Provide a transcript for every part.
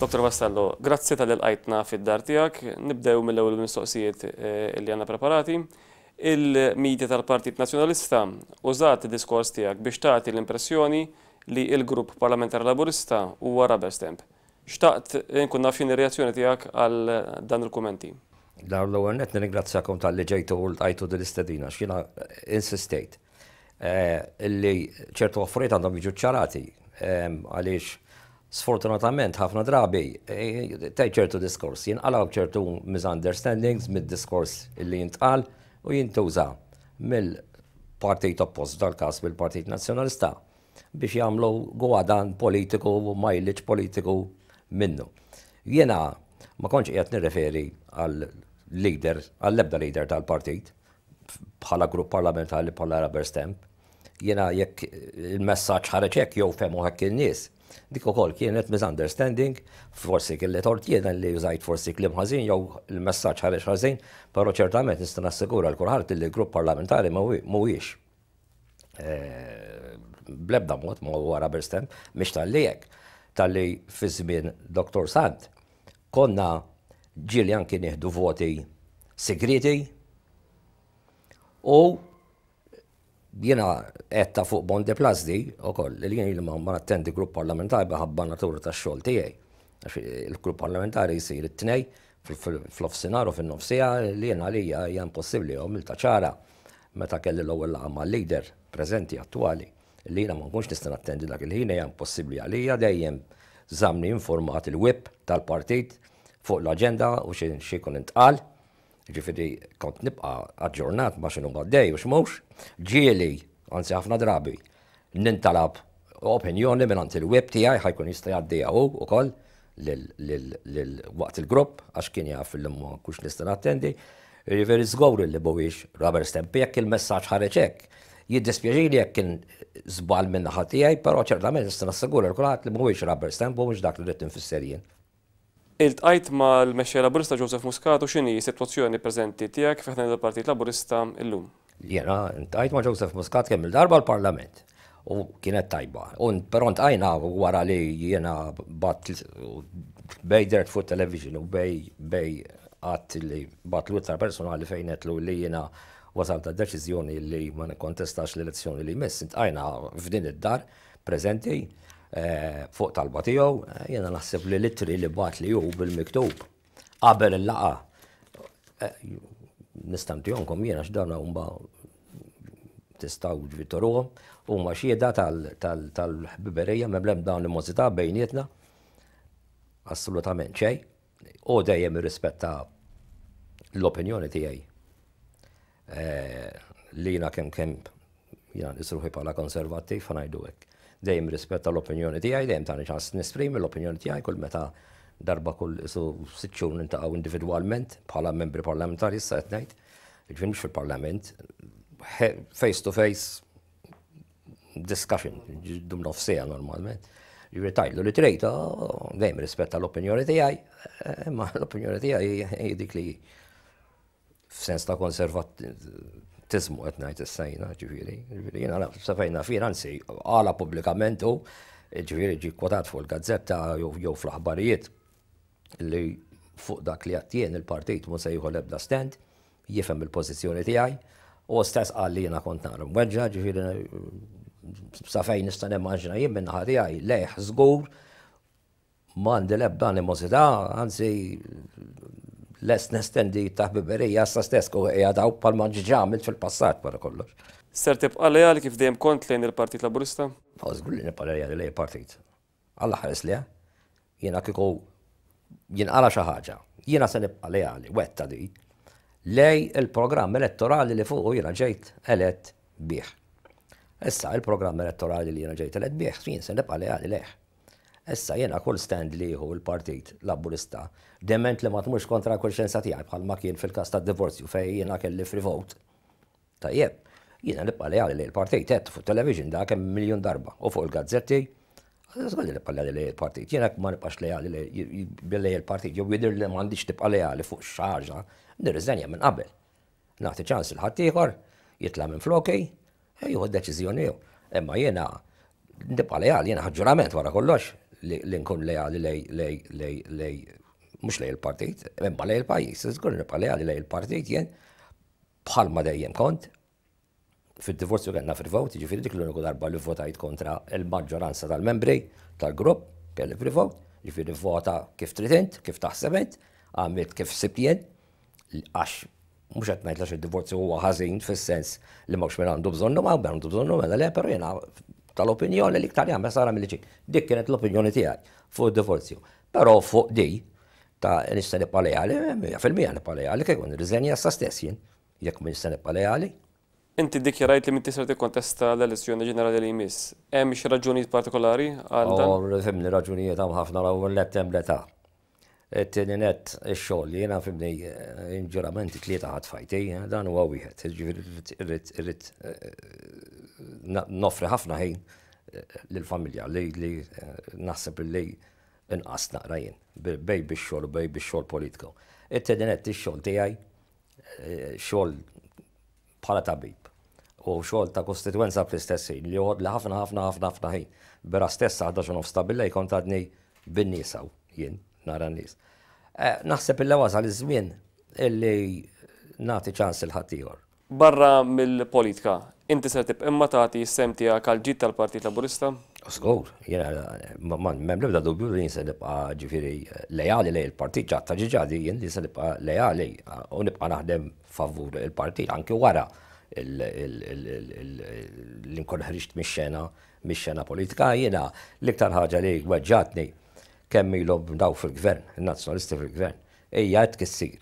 Dr. Vastallo, grazzi tal-ilqajtna fid-dar tijak. Nibdew mill-ewel mistoqsijiet eh, li għanna preparati. Il-medja tal-Partit Nazjonalista użat diskors tijak biex taħti l-impressjoni li il-grupp parlamentar laburista u rubber stamp. Xtaqt eh, nkun naf xin reazzjoni tijak għal eh, dan il-kommenti. Dar l-ewel net nirringrazzjakom tal-li ġejtu u l-tajtu dil istadina xina insistejt. Illi ċertu għaffariet għandhom jiġu ċarati għaliex sfortunatament ħafna drabi e, e, taj ċertu diskors, jinqalaw ċertu misunderstandings mid-diskors li jintqal u jintuża mill-partit oppost dal-kas mill-partit nazjonalista biex jagħmlu għadan politiku u majliċ politiku minnu. Jena ma konċ qiegħed nirreferi għal leader, għal ebda leader tal-partit bħala grupp parlamentari bħala Rubber Stamp. Jena jekk il-messaġġ ħareġ jow jew femu hekk nies Dik ukoll kienet misunderstanding, forsi kelli tort jiena li użajt forsi klim ħażin jew il-messaġġ ħareġ ħażin, però ċertament nista' nassigura l kurħart li grupp parlamentari mhuwiex. Eh, blebda mod ma huwa rubber stamp mhix tal-li hekk. Tal-li fi żmien Dr. Sant konna ġiljan anki nieħdu voti segreti u jena etta fuq Bonde Plus di, u koll, li jena ma attendi grupp parlamentari bħabba natura ta' xol tijaj. Il-grupp parlamentari jisir it-tnej fl-offsinar u fil-nofsija li jena li hija possibli u milta ċara meta kelli l-ewwel laqgħa leader preżenti attwali li jena ma nkunx nistan nattendi dak il-ħin hija impossibbli għalija dejjem zamni informat il-web tal-partit fuq l-aġenda u xi kun intqal Ġifiri, kont nibqa aġġornat ma xinu għaddej, u xmux, ġieli, għansi ħafna drabi, nintalab opinjoni minn il-web tijaj, ħajkun jistaj għaddej għu u koll, l-waqt il-grupp, għax kien jaf l-imma kux nistan attendi, ġifiri zgowri li bowiex rubber Stempi, jek il-messagġ ħareċek. Jiddispjaġini jekk kien zbal minn ħatijaj, pero ċertament nistan assagur l-kulat li bowiex rubber Stempi, bowiex dak li rritin fisserijin il tajt ma l-mexxej laburista Joseph Muscato x'inhi situazzjoni preżenti tiegħek fiħna il-Partit Laburista l-lum? Jena, tajt ma Joseph Muscat kemm il-darba l-Parlament u kienet tajba. Un però tqajna wara li jiena bat bej direct fuq television u bej bej għat li bat l utra personali lu li jiena wasal ta' deċiżjoni li ma kontestax l-elezzjoni li jmiss. għajna f'din id-dar Prezenti. Eh, fuq talba tiegħu, eh, jiena naħseb li litri li bat li hu bil-miktub qabel il-laqa. Eh, Nistantijonkom jiena x'dana umba tistaw ġvitturuhom u ma xieda tal-ħbiberija meblem dawn l mozita bejnietna assolutament ċej, u dejjem irrispetta l-opinjoni tiegħi. Lina kemm kemm jena nisruħi pala konservattiv ħanajdu hekk dejjem rispetta l-opinjoni tiegħi, dejjem tani ċans nesprimi l-opinjoni tiegħi kull meta darba kull su sitxun intaqgħu individwalment bħala membri parlamentari issa qed ngħid. Jiġifieri mhux fil-parlament, face to face discussion, dum nofsija normalment. Ġifin jiġifieri tajlu li trejta, oh, dejjem rispetta l-opinjoni tiegħi, eh, ma l-opinjoni tiegħi dik li f'sens ta' konservat tizmu qed ngħid is-sajna, ġifieri, ġifieri jiena safejna fir anzi għala pubblikament u ġi kwotat fuq il-gazzetta jew fl-aħbarijiet li fuq dak li għattien il-partit mu se l-ebda stand, jifhem il-pożizzjoni tiegħi u stess qal li kont nara mweġġa ġifieri safejn nista' nimmaġina jien minn ħadi għaj, leħ, żgur mandi l-ebda animosità, anzi les nestendi ta' biberija, sa' stess kuħi għadaw pal-manġi ġamil fil-passat para kollox. Ser tibqa lejali kif dejjem kont lejn il-Partit Laburista? Għazgur li nibqa lejali lejn il-Partit. Alla ħares li, jena kiku jinqala xaħġa, jena se nibqa lejali, wetta di, lej il-programm elettorali li fuq jena ġejt elett bieħ. Issa il-programm elettorali li jena ġejt elett bieħ, jien se nibqa lejali lejh. Issa jena kull stand hu l partit laburista, dement li ma tmux kontra kull-xenza tijaj bħalma kien fil kasta ta' divorzju fej jena kelli free vote. Ta' jeb, jena li pali li l partit et fuq television da' kem miljon darba, u fuq il-gazzetti, Zgħalli li palla li l-partit, jena ma nipax li għalli li l-partit, jow jidir li mandiċ tibqa li għalli fuq xaġa, nirriżenja minn qabel. Naħti ċans il-ħattijħor, jitla minn flokej, juhu d-deċizjoni Imma jena, nibqa li għalli jena ħagġurament wara kollox, li nkun lejali lej, lej, lej, lej, mux lej il-partit, imma lej il-pajis, zgur nipa lejali lej il-partit jen bħalma dejjem kont, fil-divorzju għanna fil-vot, ġifiri dik l-uniku darba li votajt kontra il-maġġoranza tal-membri tal-grupp, kelli fil-vot, ġifiri vota kif tritent, kif taħsebent, għamilt kif sipjen għax mux għet najtlax il-divorzju huwa ħażin fil-sens li mawx minn għandu bżonnu, ma għandu bżonnu, mela le, pero jena tal-opinjoni li ktar jgħamil sara mill-ġi. Dik kienet l-opinjoni tiegħi fuq divorzju. Però fuq di ta' nista nipalejali, fil-mija nipalejali, kek għun rizenja sa' stess jien, jek minn nista nipalejali. Inti dikjerajt li mittisra ti kontesta l-elezzjoni ġenerali li jmiss. Hemm xi raġunijiet partikolari għal dan? Oh, fimni raġunijiet hemm ħafna raw l-ewwel lett hemm leta. Tieni net ix-xogħol li jiena fimni eh, inġuramenti tlieta ħadd fajti, eh, dan huwa wieħed, irrid eh, nofri ħafna ħin lill-familja eh, li eh, naħseb li inqas naqra jien bej bix-xogħol u bej bix-xogħol politiku. It-tedinet ix-xogħol tiegħi eh, xogħol bħala tabib u xogħol ta' kostitwenza fl-istess ħin li joħodli li ħafna ħafna ħafna ħafna ħin. Bera stessa ħadda x'nof stabilla jkun tadni bin-nisaw jien nara n-nies. Naħseb il wasal iż żmien illi nagħti ċans il-ħaddieħor. Barra mill-politika, inti ser tib imma taħti jissem tija kalġit għal ġid tal-Partit Laburista? Sgur, jena, man, mem lebda dubju li jinsa nibqa ġifiri eh, lejali lej il-partit, ġatta ġiġadi jien li jinsa nibqa lejali, eh, u nibqa naħdem favur il-partit, anki wara l-inkun ħriġt mis-xena, politika, jena l-iktar ħagġa li għagġatni kemm ilhom daw fil-gvern, il nazjonalisti fil-gvern, ejja qed kessir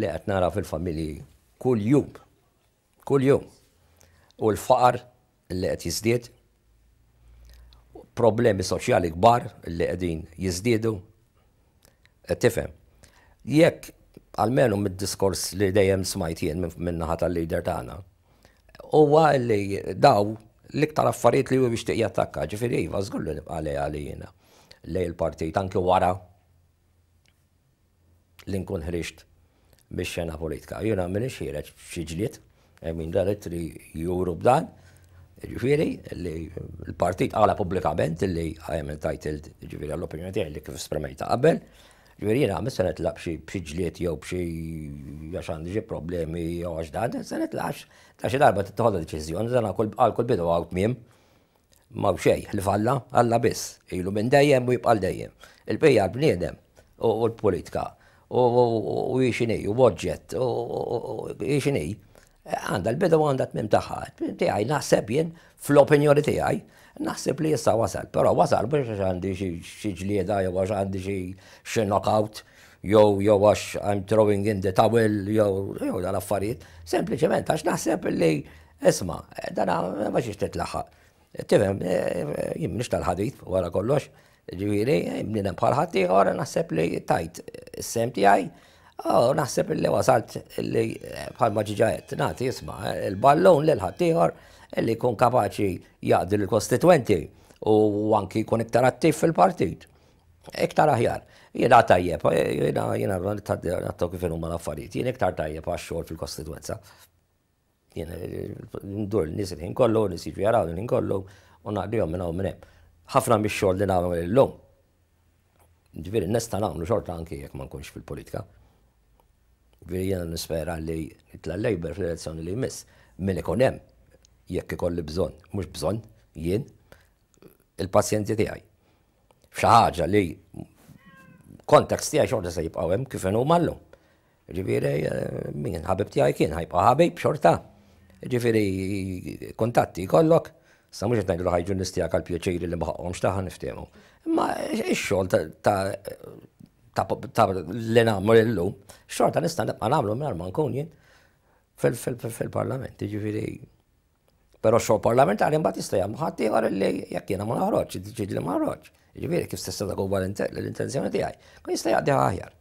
li qed nara fil-familji kull jum, kull jum u l-faqar li qed jiżdied, problemi soċjali kbar li qegħdin jiżdiedu, tifhem. Jekk għalmenu mid-diskors li dejjem smajt jien minn naħa tal-lider tagħna, huwa li daw l-iktar affarijiet li huwa biex jattakka, ġifieri iva żgullu għalej għalina lej il-partit anki wara l-inkun ħriġt biex xena politika. Jena minni xi xieġliet minn daretri jurub dan, ġifiri, li l-partit għala publikament li għajem entitled ġifiri għall-opinjoni tiegħi li kif esprimejta qabel, ġifiri jena għamis senet laq bxie ġliet jew bxie għax ġi problemi jew għax dan, senet laqx ta' xi darba titħodha deċiżjoni, dan għal kull bidu għawt mim ma' xej, li falla, għalla biss, ilu minn dejjem u jibqal dejjem. Il-bija l-bniedem u l-politika u jiexini, u budget, u jiexini għanda l-beda u għanda t-mim taħħa. Tiegħi naħseb jen, fl-opinjoni tiegħi, naħseb li jessa wasal, Pero wasal biex għandi xie ġlieda jow għax għandi xie knockout jow jow għax I'm throwing in the towel jow jow dal-affarijiet, Sempliciment, għax naħseb li isma' dan ma xiex titlaħħaq. Tifem, eh, eh, jim nix tal-ħadit għara kollox, ġiviri, jim nina bħal għara naħseb li tajt s-semti għaj, Oh, naħseb li wasalt li eh, bħalma ġiġajet, naħti jisma, eh, il-ballon li l-ħattijħor li kun kapaċi jaqdil il-kostituenti u għanki kun iktar attiv fil-partit. Iktar aħjar. Jena tajjeb, eh, jena jena nattu kif huma l-affarijiet, jena iktar tajjeb għax fil-kostituenza. Jena ndur l il-ħin kollu, nies jaraw il-ħin kollu, u naqdihom minn hawn minn Ħafna mix-xogħol li nagħmlu llum. Ġifieri n-nies ta' nagħmlu xorta anki jekk ma nkunx fil-politika. Viri jena nispera li nitla lejber fil elezzjoni li jmiss minn ikonem jekk ikolli bżon, mux bżon jien il-pazjenti tijaj. Fxaħġa li kontekst tijaj xorta se jibqaw hemm kif inhu mallum. Ġifieri eh, min ħabib tijaj kien ħajbqa' ħabib xorta. Ġifieri kontatti jkollok. Sa mux jtnajdu ħajġu nistijak għal-pjaċiri li maħqom xtaħan niftemu. Ma xol ta' ta' li namlu illum, xorta nistan nibqa' namlu minn ma nkun jien fil-parlament, ġifiri. Pero xor parlamentari mbagħad jista' jagħmlu ħadd ieħor li jekk jiena ma naħroċ, ġid li ma naħroċ. Ġifiri, kif stessa da tagħuba l-intenzjoni ti għaj, kun jista' jgħaddi aħjar.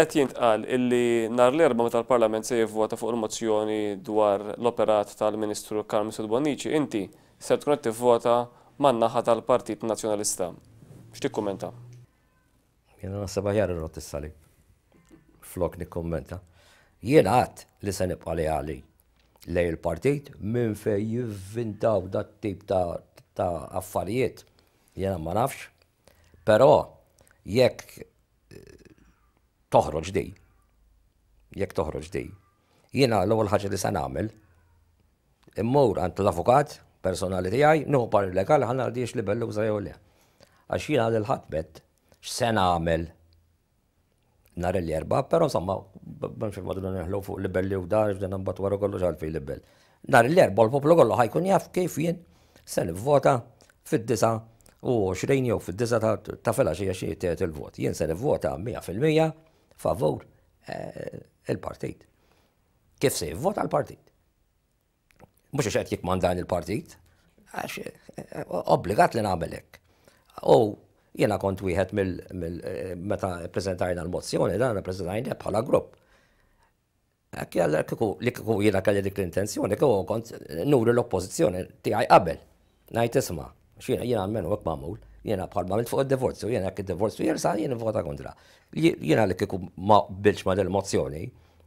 Qed jintqal illi nar l-erba meta tal parlament se jivvota fuq il-mozzjoni dwar l-operat tal-Ministru Karmis Udbonici, inti ser tkun qed tivvota manna naħa tal-Partit Nazzjonalista. X'tikkumenta? Jena nasib aħjar ir-rot salib Flok nikkommenta. Jena għat li se nibqa' li għali lej il-partit minn fej jivvintaw dat tip ta' affarijiet. Jena ma nafx. Però jekk eh, toħroġ di, jekk toħroġ di, jiena l-ewwel ħaġa li se nagħmel, immur għand l-avukat personali tiegħi, noħu par legal ħana għaldiex li bellu jew le. Għax jiena l-ħatbet x'se nagħmel nhar li erba, però insomma, b'mx il-madru neħlu fuq libelli u dar, ġden mbagħad wara kollox għalfej libell. Nhar li erba l-poplu kollu ħajkun jaf kif jien se nivvota fid-disa u 20 jew fid-disa ta' fela xie xi tiegħed il-vot. Jien se nivvota 100% favur eh, il-partit. Kif se jivvota l-partit? Mhux xed jekk mandan il-partit, għax eh, obbligat li nagħmelek. U Jena kont wieħed mill meta prezentajna l-mozzjoni, dan prezentajna bħala grupp. Ekki għallar kiku li kiku jena kalli dik l-intenzjoni, kiku kont nuri l-oppozizjoni tiegħi qabel. Najt isma, xina jena għammenu għek mamul, jena bħal mamil fuq il-divorzju, jena kik il-divorzju jersa jena vota kontra. Jena li kiku ma bilx ma del-mozzjoni,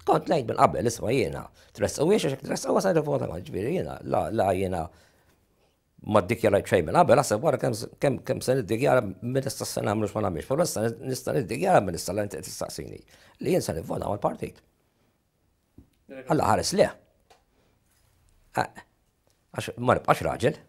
kont najt minn qabel isma jena. Tressaw jiex, tressaw għasaj vota kontra, ġviri jena, la jena ma d-dikjara xejn minn għabel, għasab għara kem s-sen wara dikjara minnista s minn issa se nagħmlu x'ma nagħmilx, però issa nista' niddikjara minn issa li tistaqsini li jien se vota għal partijt. Għalla ħares le. Eh, għax marib, għax raġel.